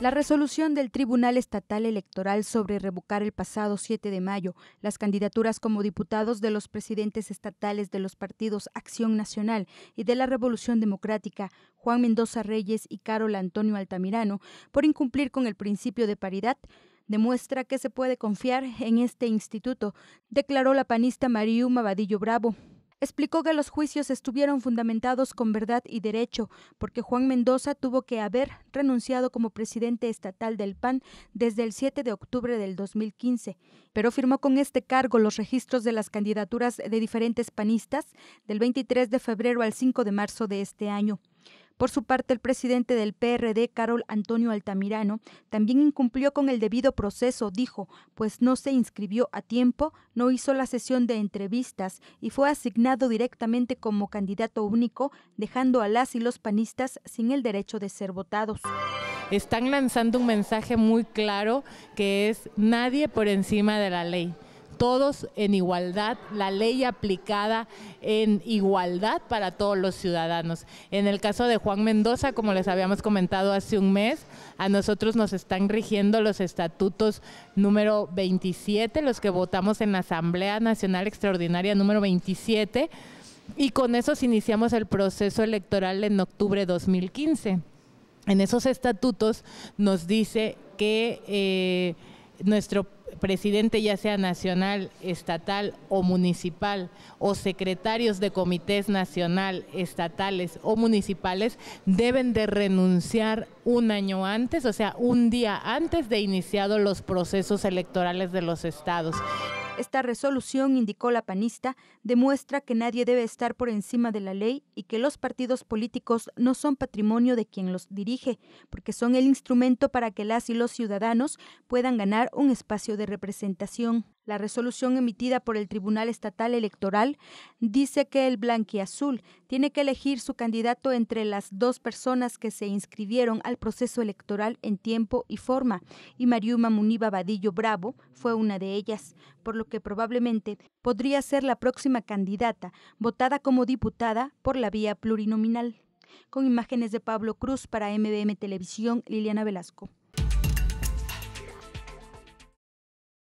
La resolución del Tribunal Estatal Electoral sobre revocar el pasado 7 de mayo las candidaturas como diputados de los presidentes estatales de los partidos Acción Nacional y de la Revolución Democrática, Juan Mendoza Reyes y Carol Antonio Altamirano, por incumplir con el principio de paridad, demuestra que se puede confiar en este instituto, declaró la panista Mariú Mavadillo Bravo, Explicó que los juicios estuvieron fundamentados con verdad y derecho, porque Juan Mendoza tuvo que haber renunciado como presidente estatal del PAN desde el 7 de octubre del 2015, pero firmó con este cargo los registros de las candidaturas de diferentes panistas del 23 de febrero al 5 de marzo de este año. Por su parte, el presidente del PRD, Carol Antonio Altamirano, también incumplió con el debido proceso, dijo, pues no se inscribió a tiempo, no hizo la sesión de entrevistas y fue asignado directamente como candidato único, dejando a las y los panistas sin el derecho de ser votados están lanzando un mensaje muy claro que es nadie por encima de la ley todos en igualdad, la ley aplicada en igualdad para todos los ciudadanos. En el caso de Juan Mendoza, como les habíamos comentado hace un mes, a nosotros nos están rigiendo los estatutos número 27, los que votamos en la Asamblea Nacional Extraordinaria número 27, y con esos iniciamos el proceso electoral en octubre de 2015. En esos estatutos nos dice que eh, nuestro presidente ya sea nacional, estatal o municipal, o secretarios de comités nacional, estatales o municipales, deben de renunciar un año antes, o sea, un día antes de iniciado los procesos electorales de los estados. Esta resolución, indicó la panista, demuestra que nadie debe estar por encima de la ley y que los partidos políticos no son patrimonio de quien los dirige, porque son el instrumento para que las y los ciudadanos puedan ganar un espacio de representación. La resolución emitida por el Tribunal Estatal Electoral dice que el blanquiazul tiene que elegir su candidato entre las dos personas que se inscribieron al proceso electoral en tiempo y forma, y Mariuma Muniba Badillo Bravo fue una de ellas, por lo que probablemente podría ser la próxima candidata, votada como diputada por la vía plurinominal. Con imágenes de Pablo Cruz para MBM Televisión, Liliana Velasco.